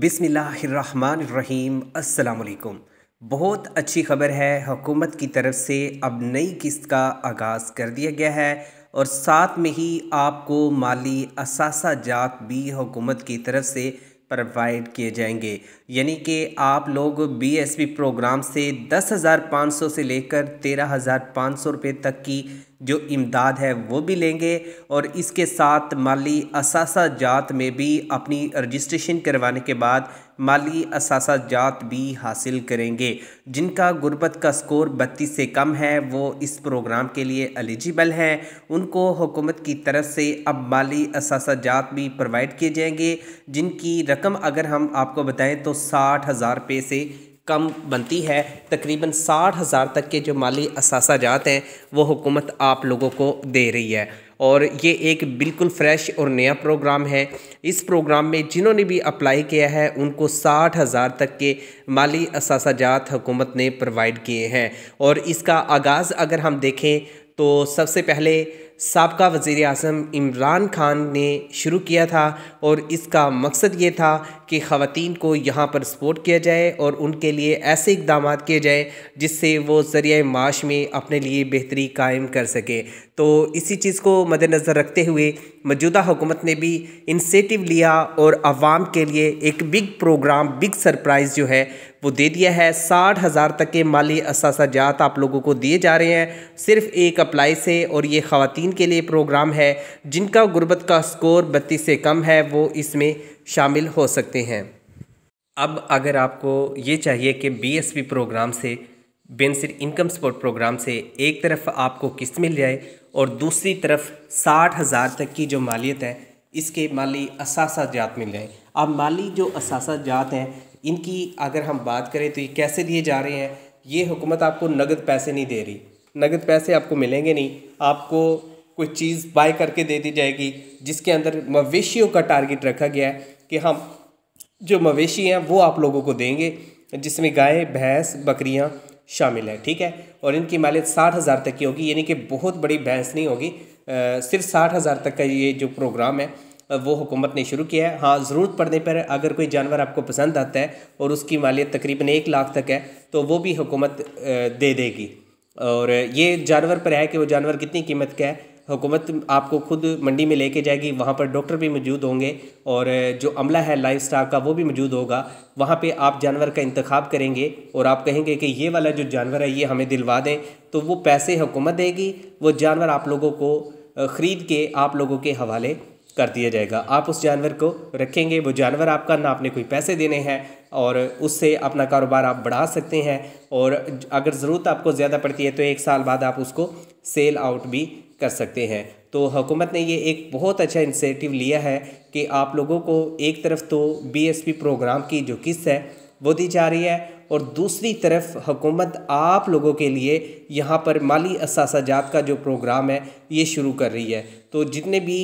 बिसमीम् अल्लाम बहुत अच्छी खबर है हुकूमत की तरफ से अब नई किस्त का आगाज़ कर दिया गया है और साथ में ही आपको माली असासा जात भी हुकूमत की तरफ से प्रोवाइड किए जाएंगे यानी कि आप लोग बीएसपी प्रोग्राम से दस हज़ार पाँच सौ से लेकर तेरह हज़ार पाँच सौ रुपये तक की जो इमदाद है वो भी लेंगे और इसके साथ माली असासा जात में भी अपनी रजिस्ट्रेशन करवाने के बाद माली असासा जात भी हासिल करेंगे जिनका ग़ुरबत का स्कोर बत्तीस से कम है वो इस प्रोग्राम के लिए एलिजिबल हैं उनको हुकूमत की तरफ से अब माली असासा जात भी प्रोवाइड किए जाएंगे जिनकी रकम अगर हम आपको बताएं तो साठ हज़ार रुपये से कम बनती है तकरीबन साठ हज़ार तक के जो माली असाजात हैं वो हुकूमत आप लोगों को दे रही है और ये एक बिल्कुल फ्रेश और नया प्रोग्राम है इस प्रोग्राम में जिन्होंने भी अप्लाई किया है उनको साठ हज़ार तक के माली असाजात हुकूमत ने प्रोवाइड किए हैं और इसका आगाज़ अगर हम देखें तो सबसे पहले सबका वज़ी अजम इमरान खान ने शुरू किया था और इसका मकसद ये था कि ख़वान को यहाँ पर सपोर्ट किया जाए और उनके लिए ऐसे इकदाम किए जाए जिससे वो ज़रिए माश में अपने लिए बेहतरी कायम कर सके तो इसी चीज़ को मद्नज़र रखते हुए मौजूदा हुकूमत ने भी इंसेटिव लिया और आवाम के लिए एक बिग प्रोग्राम बिग सरप्राइज़ जो है वो दे दिया है साठ हज़ार तक के माली असाजात आप लोगों को दिए जा रहे हैं सिर्फ़ एक अप्लाई से और ये ख़वान जिनके लिए प्रोग्राम है जिनका गुर्बत का स्कोर बत्तीस से कम है वो इसमें शामिल हो सकते हैं अब अगर आपको ये चाहिए कि बीएसपी प्रोग्राम से बेनसर इनकम सपोर्ट प्रोग्राम से एक तरफ आपको किस्त मिल जाए और दूसरी तरफ साठ हज़ार तक की जो मालियत है इसके माली जात मिल जाए अब माली जो जात हैं इनकी अगर हम बात करें तो ये कैसे दिए जा रहे हैं ये हुकूमत आपको नगद पैसे नहीं दे रही नगद पैसे आपको मिलेंगे नहीं आपको कोई चीज़ बाय करके दे दी जाएगी जिसके अंदर मवेशियों का टारगेट रखा गया है कि हम जो मवेशी हैं वो आप लोगों को देंगे जिसमें गाय भैंस बकरियाँ शामिल है ठीक है और इनकी मालियत साठ हज़ार तक की होगी यानी कि बहुत बड़ी बहस नहीं होगी सिर्फ साठ हज़ार तक का ये जो प्रोग्राम है वो हुकूमत ने शुरू किया है हाँ ज़रूरत पड़ने पर अगर कोई जानवर आपको पसंद आता है और उसकी मालियत तकरीबन एक लाख तक है तो वो भी हुकूमत दे देगी और ये जानवर पर है कि वो जानवर कितनी कीमत का है हुकूमत आपको खुद मंडी में लेके जाएगी वहाँ पर डॉक्टर भी मौजूद होंगे और जो अमला है लाइफ स्टाक का वो भी मौजूद होगा वहाँ पे आप जानवर का इंतखब करेंगे और आप कहेंगे कि ये वाला जो जानवर है ये हमें दिलवा दें तो वो पैसे हुकूमत देगी वो जानवर आप लोगों को ख़रीद के आप लोगों के हवाले कर दिया जाएगा आप उस जानवर को रखेंगे वो जानवर आपका ना आपने कोई पैसे देने हैं और उससे अपना कारोबार आप बढ़ा सकते हैं और अगर ज़रूरत आपको ज़्यादा पड़ती है तो एक साल बाद आप उसको सेल आउट भी कर सकते हैं तो हुकूमत ने ये एक बहुत अच्छा इंसेटिव लिया है कि आप लोगों को एक तरफ तो बीएसपी प्रोग्राम की जो किस्त है वो दी जा रही है और दूसरी तरफ हुकूमत आप लोगों के लिए यहाँ पर माली असासाजात का जो प्रोग्राम है ये शुरू कर रही है तो जितने भी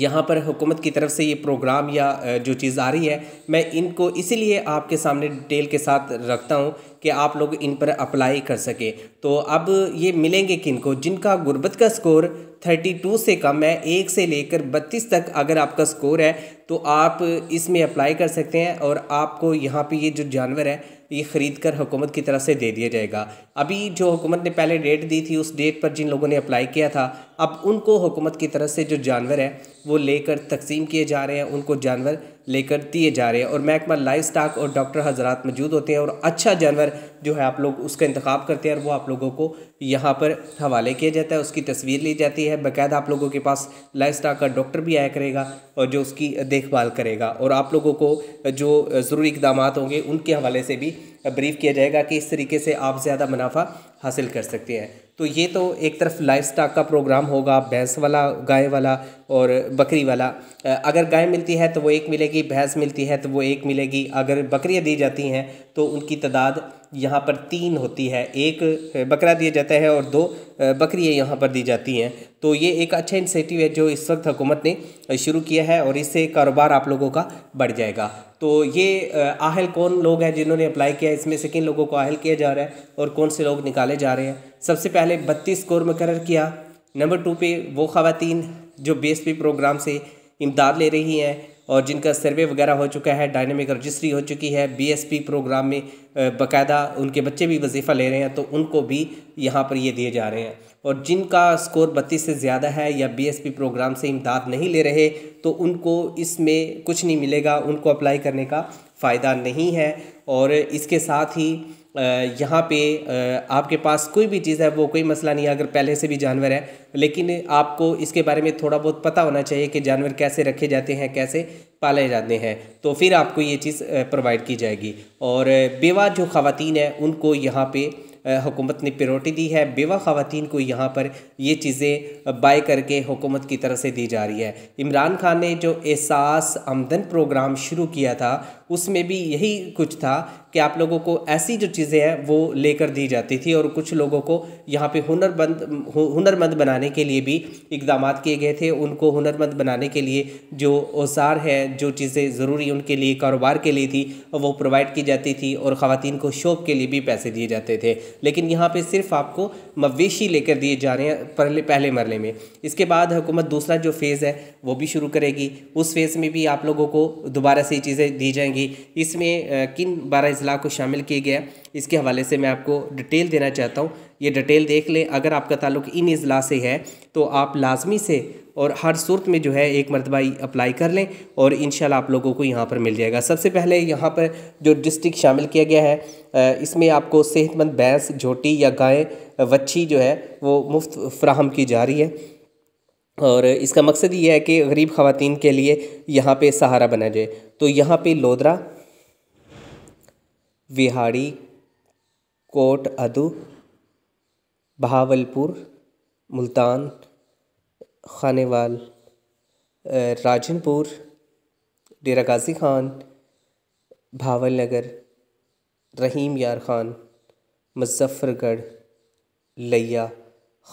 यहाँ पर हुकूमत की तरफ से ये प्रोग्राम या जो चीज़ आ रही है मैं इनको इसीलिए आपके सामने डिटेल के साथ रखता हूँ कि आप लोग इन पर अप्लाई कर सकें तो अब ये मिलेंगे किन को जिनका गुर्बत का स्कोर 32 से कम है एक से लेकर 32 तक अगर आपका स्कोर है तो आप इसमें अप्लाई कर सकते हैं और आपको यहाँ पे ये जो जानवर है ये ख़रीद कर हुकूमत की तरफ से दे दिया जाएगा अभी जो हुकूमत ने पहले डेट दी थी उस डेट पर जिन लोगों ने अप्लाई किया था अब उनको हुकूमत की तरफ से जो जानवर है वो लेकर तकसीम किए जा रहे हैं उनको जानवर लेकर दिए जा रहे हैं और महकमा लाइफ स्टाक और डॉक्टर हजरात मौजूद होते हैं और अच्छा जानवर जो है आप लोग उसका इंतखब करते हैं और वो आप लोगों को यहाँ पर हवाले किया जाता है उसकी तस्वीर ली जाती है बाकायदा आप लोगों के पास लाइफ स्टाक का डॉक्टर भी आया करेगा और जो उसकी देखभाल करेगा और आप लोगों को जो ज़रूरी इकदाम होंगे उनके हवाले से भी ब्रीफ किया जाएगा कि इस तरीके से आप ज़्यादा मुनाफा हासिल कर सकते हैं तो ये तो एक तरफ लाइफ स्टाक का प्रोग्राम होगा भैंस वाला गाय वाला और बकरी वाला अगर गाय मिलती है तो वो एक मिलेगी भैंस मिलती है तो वो एक मिलेगी अगर बकरियाँ दी जाती हैं तो उनकी तादाद यहाँ पर तीन होती है एक बकरा दिया जाता है और दो बकरियाँ यहाँ पर दी जाती हैं तो ये एक अच्छा इंसेंटिव है जो इस वक्त हुकूमत ने शुरू किया है और इससे कारोबार आप लोगों का बढ़ जाएगा तो ये आहल कौन लोग हैं जिन्होंने अप्लाई किया है इसमें से किन लोगों को आहल किया जा रहा है और कौन से लोग निकाले जा रहे हैं सबसे पहले बत्तीस स्कोर मुकर किया नंबर टू पे वो ख़वातीन जो बी प्रोग्राम से इमदाद ले रही हैं और जिनका सर्वे वगैरह हो चुका है डायनेमिक रजिस्ट्री हो चुकी है बीएसपी प्रोग्राम में बकायदा उनके बच्चे भी वजीफ़ा ले रहे हैं तो उनको भी यहाँ पर ये दिए जा रहे हैं और जिनका स्कोर बत्तीस से ज़्यादा है या बीएसपी प्रोग्राम से इमदाद नहीं ले रहे तो उनको इसमें कुछ नहीं मिलेगा उनको अप्लाई करने का फ़ायदा नहीं है और इसके साथ ही यहाँ पे आपके पास कोई भी चीज़ है वो कोई मसला नहीं है अगर पहले से भी जानवर है लेकिन आपको इसके बारे में थोड़ा बहुत पता होना चाहिए कि जानवर कैसे रखे जाते हैं कैसे पाले जाते हैं तो फिर आपको ये चीज़ प्रोवाइड की जाएगी और बेवा जो ख़वान है उनको यहाँ पर हुकूमत ने प्रोरिटी दी है बेवा खातन को यहाँ पर ये चीज़ें बाय करके हुकूमत की तरफ से दी जा रही है इमरान खान ने जो एहसास आमदन प्रोग्राम शुरू किया था उसमें भी यही कुछ था कि आप लोगों को ऐसी जो चीज़ें हैं वो लेकर दी जाती थी और कुछ लोगों को यहाँ पे हुनरमंद हुनरमंद बनाने के लिए भी इकदाम किए गए थे उनको हुनरमंद बनाने के लिए जो औजार है जो चीज़ें ज़रूरी उनके लिए कारोबार के लिए थी वो प्रोवाइड की जाती थी और ख़वान को शौक के लिए भी पैसे दिए जाते थे लेकिन यहाँ पर सिर्फ आपको मवेशी लेकर दिए जा रहे हैं पहले पहले मरले में इसके बाद हुकूमत दूसरा जो फेज़ है वो भी शुरू करेगी उस फेज़ में भी आप लोगों को दोबारा से ये चीज़ें दी जाएंगी होंगी इसमें किन बारह अजला को शामिल किया गया इसके हवाले से मैं आपको डिटेल देना चाहता हूँ ये डिटेल देख लें अगर आपका ताल्लुक इन अजला से है तो आप लाजमी से और हर सूरत में जो है एक मरतबा अप्लाई कर लें और इन आप लोगों को यहाँ पर मिल जाएगा सबसे पहले यहाँ पर जो डिस्ट्रिक शामिल किया गया है इसमें आपको सेहतमंद भैंस झोटी या गायें वच्छी जो है वो मुफ्त फ्राहम की जा रही है और इसका मकसद ये है कि गरीब ख़वातीन के लिए यहाँ पे सहारा बनाया जाए तो यहाँ पे लोदरा विहाड़ी कोट अदू बहावलपुर मुल्तान खानेवाल राजनपुर डेरा गाजी खान भावल नगर रहीम यार खान मुजफ़रगढ़ लिया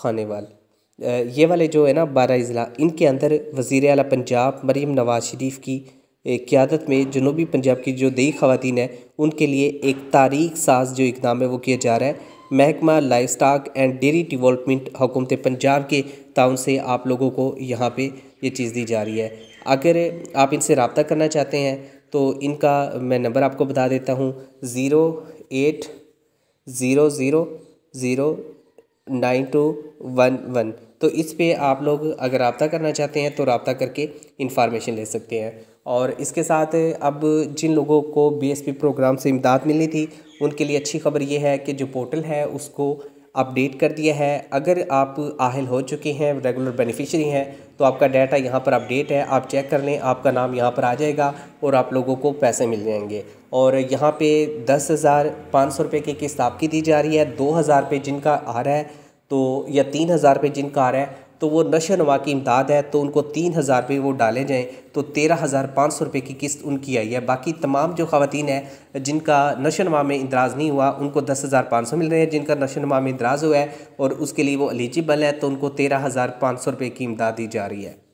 खानेवाल ये वाले जो है ना बारह अजला इनके अंदर वज़ी अला पंजाब मरीम नवाज शरीफ की क़्यादत में जनूबी पंजाब की जो दई ख़वान है उनके लिए एक तारीख साज जो इकदाम है वो किया जा रहा है महकमा livestock and dairy development हुकूमत पंजाब के ताउन से आप लोगों को यहाँ पर ये चीज़ दी जा रही है अगर आप इनसे रबता करना चाहते हैं तो इनका मैं नंबर आपको बता देता हूँ zero eight zero zero zero nine two one one तो इस पे आप लोग अगर रबता करना चाहते हैं तो रबता करके इंफॉर्मेशन ले सकते हैं और इसके साथ अब जिन लोगों को बीएसपी प्रोग्राम से इमदाद मिली थी उनके लिए अच्छी खबर ये है कि जो पोर्टल है उसको अपडेट कर दिया है अगर आप आहिल हो चुके हैं रेगुलर बेनिफिशरी हैं तो आपका डाटा यहाँ पर अपडेट है आप चेक कर लें आपका नाम यहाँ पर आ जाएगा और आप लोगों को पैसे मिल जाएंगे और यहाँ पे दस हज़ार पाँच सौ रुपये की किस्त आपकी दी जा रही है दो हज़ार रुपये जिनका आ रहा है तो या तीन हज़ार रुपये जिनका आ रहा है तो वो नशे नमा की इमदाद है तो उनको तीन हज़ार रुपये वो डाले जाएँ तो तेरह हज़ार पाँच सौ रुपये की किस्त उनकी आई है बाकी तमाम जो खातन हैं जिनका नशे नमा में इंदराज नहीं हुआ उनको दस हज़ार पाँच सौ मिल रहे हैं जिनका नशो नमा में इंदराज हुआ है और उसके लिए वो एलिजिबल है तो उनको तेरह हज़ार पाँच सौ रुपये की इमदाद दी जा रही है